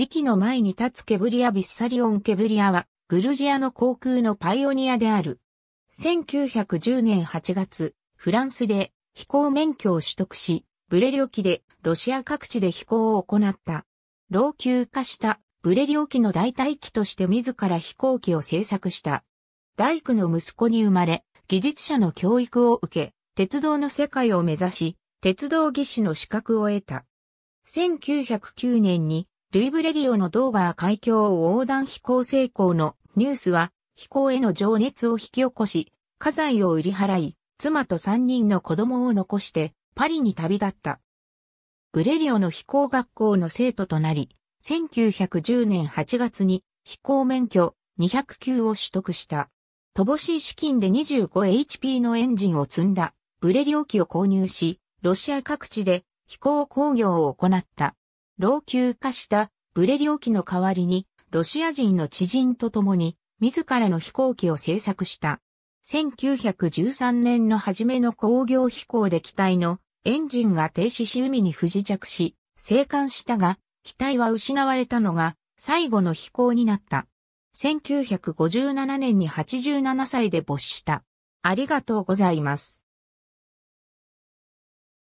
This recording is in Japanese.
時期の前に立つケブリア・ビッサリオン・ケブリアは、グルジアの航空のパイオニアである。1910年8月、フランスで飛行免許を取得し、ブレリオ機でロシア各地で飛行を行った。老朽化したブレリオ機の代替機として自ら飛行機を製作した。大工の息子に生まれ、技術者の教育を受け、鉄道の世界を目指し、鉄道技師の資格を得た。1909年にルイブレリオのドーバー海峡横断飛行成功のニュースは飛行への情熱を引き起こし、家財を売り払い、妻と3人の子供を残してパリに旅立った。ブレリオの飛行学校の生徒となり、1910年8月に飛行免許2 0 9を取得した。乏しい資金で 25HP のエンジンを積んだブレリオ機を購入し、ロシア各地で飛行工業を行った。老朽化したブレリオ機の代わりに、ロシア人の知人と共に、自らの飛行機を製作した。1913年の初めの工業飛行で機体のエンジンが停止し海に不時着し、生還したが、機体は失われたのが最後の飛行になった。1957年に87歳で没した。ありがとうございます。